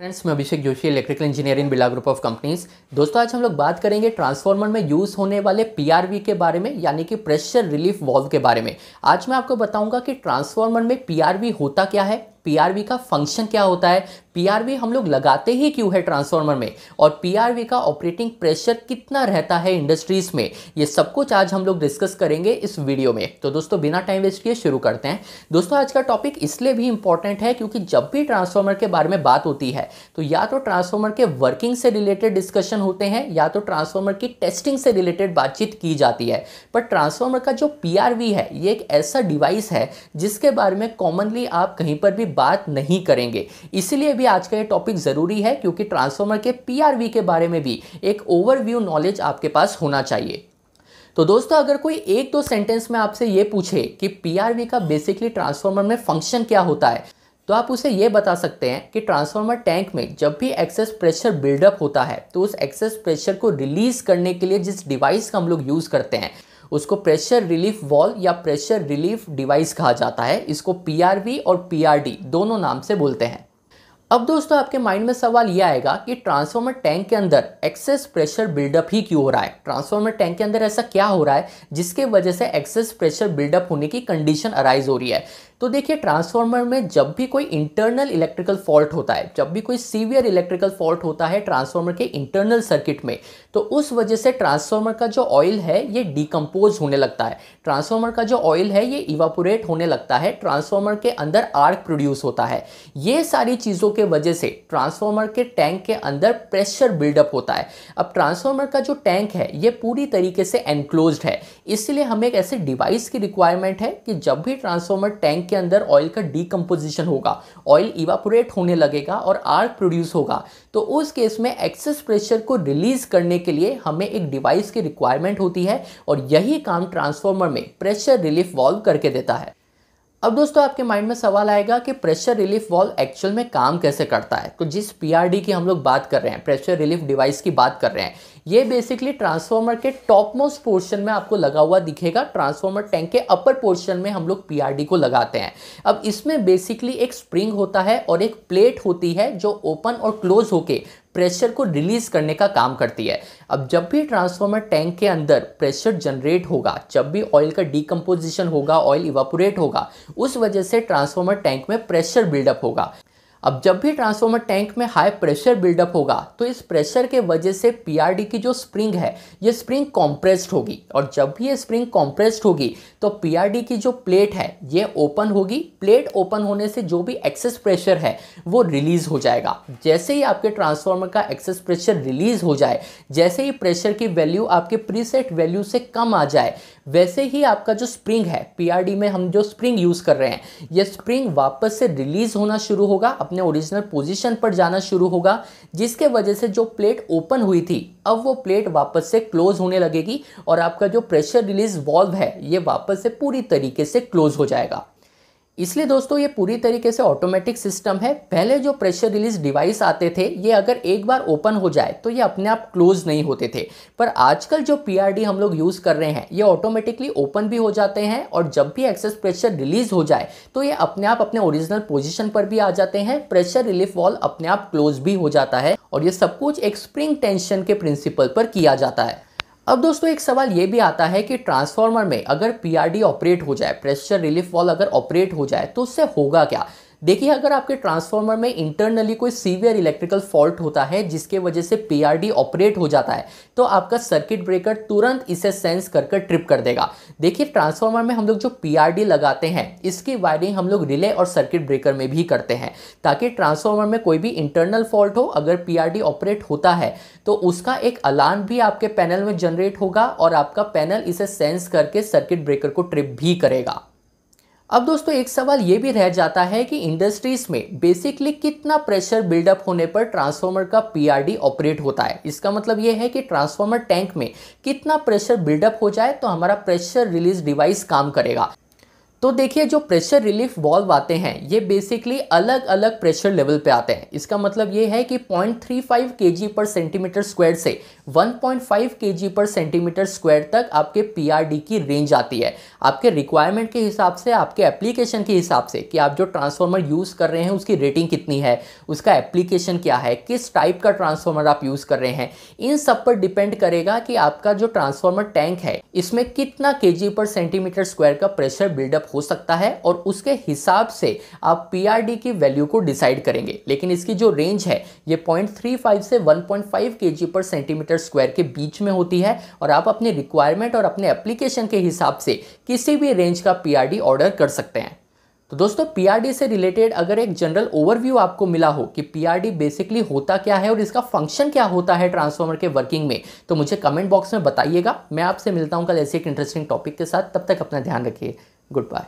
Friends मैं Abhishek Joshi electrical engineering Birla group of companies दोस्तों आज हम लोग बात करेंगे ट्रांसफार्मर में यूज़ होने वाले पीआरवी के बारे में यानी कि प्रेशर रिलीफ वॉल्व के बारे में आज मैं आपको बताऊंगा कि ट्रांसफार्मर में पीआरवी होता क्या है पीआरवी का फंक्शन क्या होता है पी हम लोग लगाते ही क्यों है ट्रांसफार्मर में और पी का ऑपरेटिंग प्रेशर कितना रहता है इंडस्ट्रीज में ये सब कुछ आज हम लोग डिस्कस करेंगे इस वीडियो में तो दोस्तों बिना टाइम वेस्ट किए शुरू करते हैं दोस्तों आज का टॉपिक इसलिए भी इंपॉर्टेंट है क्योंकि जब भी ट्रांसफार्मर के बारे में बात होती है तो या तो ट्रांसफार्मर के वर्किंग से रिलेटेड डिस्कशन होते हैं या तो ट्रांसफार्मर की टेस्टिंग से रिलेटेड बातचीत की जाती है पर ट्रांसफार्मर का जो पी है ये एक ऐसा डिवाइस है जिसके बारे में कॉमनली आप कहीं पर भी बात नहीं करेंगे इसलिए भी आज का ये टॉपिक ज़रूरी है क्योंकि ट्रांसफॉर्मर के पीआरवी के बारे में भी एक ओवरव्यू नॉलेज आपके पास होना चाहिए तो दोस्तों अगर कोई एक दो सेंटेंस में आपसे ये पूछे कि पीआरवी का बेसिकली ट्रांसफॉर्मर में फंक्शन क्या होता है तो आप उसे ये बता सकते हैं कि ट्रांसफार्मर टैंक में जब भी एक्सेस प्रेशर बिल्डअप होता है तो उस एक्सेस प्रेशर को रिलीज़ करने के लिए जिस डिवाइस का हम लोग यूज़ करते हैं उसको प्रेशर रिलीफ वॉल या प्रेशर रिलीफ डिवाइस कहा जाता है इसको पीआरवी और पीआरडी दोनों नाम से बोलते हैं अब दोस्तों आपके माइंड में सवाल यह आएगा कि ट्रांसफार्मर टैंक के अंदर एक्सेस प्रेशर बिल्डअप ही क्यों हो रहा है ट्रांसफार्मर टैंक के अंदर ऐसा क्या हो रहा है जिसके वजह से एक्सेस प्रेशर बिल्डअप होने की कंडीशन अराइज हो रही है तो देखिए ट्रांसफार्मर में जब भी कोई इंटरनल इलेक्ट्रिकल फॉल्ट होता है जब भी कोई सीवियर इलेक्ट्रिकल फॉल्ट होता है ट्रांसफार्मर के इंटरनल सर्किट में तो उस वजह से ट्रांसफार्मर का जो ऑयल है ये डिकम्पोज होने लगता है ट्रांसफार्मर का जो ऑयल है ये इवापोरेट होने लगता है ट्रांसफार्मर के अंदर आर्क प्रोड्यूस होता है ये सारी चीज़ों के वजह से ट्रांसफार्मर के टैंक के अंदर प्रेशर बिल्डअप होता है अब ट्रांसफार्मर का जो टैंक है ये पूरी तरीके से एनक्लोज है इसलिए हमें एक ऐसे डिवाइस की रिक्वायरमेंट है कि जब भी ट्रांसफार्मर टैंक के अंदर ऑयल का डीकम्पोजिशन होगा ऑयल इवापोरेट होने लगेगा और आर्क प्रोड्यूस होगा तो उस केस में एक्सेस प्रेशर को रिलीज करने के लिए हमें एक डिवाइस की रिक्वायरमेंट होती है और यही काम ट्रांसफॉर्मर में प्रेशर रिलीफ वॉल्व करके देता है अब दोस्तों आपके माइंड में सवाल आएगा कि प्रेशर रिलीफ वॉल एक्चुअल में काम कैसे करता है तो जिस पीआरडी की हम लोग बात कर रहे हैं प्रेशर रिलीफ डिवाइस की बात कर रहे हैं ये बेसिकली ट्रांसफार्मर के टॉप मोस्ट पोर्शन में आपको लगा हुआ दिखेगा ट्रांसफार्मर टैंक के अपर पोर्शन में हम लोग पीआरडी को लगाते हैं अब इसमें बेसिकली एक स्प्रिंग होता है और एक प्लेट होती है जो ओपन और क्लोज होके प्रेशर को रिलीज करने का काम करती है अब जब भी ट्रांसफॉर्मर टैंक के अंदर प्रेशर जनरेट होगा जब भी ऑयल का डीकम्पोजिशन होगा ऑयल इवापोरेट होगा उस वजह से ट्रांसफॉर्मर टैंक में प्रेशर बिल्डअप होगा अब जब भी ट्रांसफॉर्मर टैंक में हाई प्रेशर बिल्डअप होगा तो इस प्रेशर के वजह से पीआरडी की जो स्प्रिंग है ये स्प्रिंग कॉम्प्रेस्ड होगी और जब भी ये स्प्रिंग कॉम्प्रेस्ड होगी तो पीआरडी की जो प्लेट है ये ओपन होगी प्लेट ओपन होने से जो भी एक्सेस प्रेशर है वो रिलीज हो जाएगा जैसे ही आपके ट्रांसफॉर्मर का एक्सेस प्रेशर रिलीज हो जाए जैसे ही प्रेशर की वैल्यू आपके प्रीसेट वैल्यू से कम आ जाए वैसे ही आपका जो स्प्रिंग है पीआरडी में हम जो स्प्रिंग यूज़ कर रहे हैं यह स्प्रिंग वापस से रिलीज होना शुरू होगा अपने ओरिजिनल पोजीशन पर जाना शुरू होगा जिसके वजह से जो प्लेट ओपन हुई थी अब वो प्लेट वापस से क्लोज होने लगेगी और आपका जो प्रेशर रिलीज वॉल्व है ये वापस से पूरी तरीके से क्लोज हो जाएगा इसलिए दोस्तों ये पूरी तरीके से ऑटोमेटिक सिस्टम है पहले जो प्रेशर रिलीज डिवाइस आते थे ये अगर एक बार ओपन हो जाए तो ये अपने आप क्लोज नहीं होते थे पर आजकल जो पीआरडी हम लोग यूज़ कर रहे हैं ये ऑटोमेटिकली ओपन भी हो जाते हैं और जब भी एक्सेस प्रेशर रिलीज हो जाए तो ये अपने आप अपने ओरिजिनल पोजिशन पर भी आ जाते हैं प्रेशर रिलीफ वॉल अपने आप क्लोज भी हो जाता है और ये सब कुछ एक स्प्रिंग टेंशन के प्रिंसिपल पर किया जाता है अब दोस्तों एक सवाल ये भी आता है कि ट्रांसफार्मर में अगर पीआरडी ऑपरेट हो जाए प्रेशर रिलीफ वॉल अगर ऑपरेट हो जाए तो उससे होगा क्या देखिए अगर आपके ट्रांसफार्मर में इंटरनली कोई सीवियर इलेक्ट्रिकल फॉल्ट होता है जिसके वजह से पीआरडी ऑपरेट हो जाता है तो आपका सर्किट ब्रेकर तुरंत इसे सेंस कर कर ट्रिप कर देगा देखिए ट्रांसफार्मर में हम लोग जो पीआरडी लगाते हैं इसकी वायरिंग हम लोग रिले और सर्किट ब्रेकर में भी करते हैं ताकि ट्रांसफार्मर में कोई भी इंटरनल फॉल्ट हो अगर पी ऑपरेट होता है तो उसका एक अलार्म भी आपके पैनल में जनरेट होगा और आपका पैनल इसे सेंस करके सर्किट ब्रेकर को ट्रिप भी करेगा अब दोस्तों एक सवाल ये भी रह जाता है कि इंडस्ट्रीज में बेसिकली कितना प्रेशर बिल्डअप होने पर ट्रांसफार्मर का पीआरडी ऑपरेट होता है इसका मतलब ये है कि ट्रांसफार्मर टैंक में कितना प्रेशर बिल्डअप हो जाए तो हमारा प्रेशर रिलीज डिवाइस काम करेगा तो देखिए जो प्रेशर रिलीफ वॉल्व आते हैं ये बेसिकली अलग अलग प्रेशर लेवल पे आते हैं इसका मतलब ये है कि 0.35 जी पर सेंटीमीटर स्क्वायर से 1.5 जी पर सेंटीमीटर स्क्वायर तक आपके पीआरडी की रेंज आती है आपके रिक्वायरमेंट के हिसाब से आपके एप्लीकेशन के हिसाब से कि आप जो ट्रांसफार्मर यूज़ कर रहे हैं उसकी रेटिंग कितनी है उसका एप्लीकेशन क्या है किस टाइप का ट्रांसफॉर्मर आप यूज़ कर रहे हैं इन सब पर डिपेंड करेगा कि आपका जो ट्रांसफॉर्मर टैंक है इसमें कितना के पर सेंटीमीटर स्क्वायर का प्रेशर बिल्डअप हो सकता है और उसके हिसाब से आप पीआरडी की वैल्यू को डिसाइड करेंगे लेकिन इसकी जो रेंज है ये पॉइंट से one point per centimetre square के बीच में होती है और आप अपने रिक्वायरमेंट और अपने एप्लीकेशन के हिसाब से किसी भी रेंज का पीआरडी ऑर्डर कर सकते हैं तो दोस्तों पीआरडी से रिलेटेड अगर एक जनरल ओवरव्यू आपको मिला हो कि पीआरडी बेसिकली होता क्या है और इसका फंक्शन क्या होता है ट्रांसफॉर्मर के वर्किंग में तो मुझे कमेंट बॉक्स में बताइएगा मैं आपसे मिलता हूँ कल ऐसे एक इंटरेस्टिंग टॉपिक के साथ तब तक अपना ध्यान रखिए Goodbye.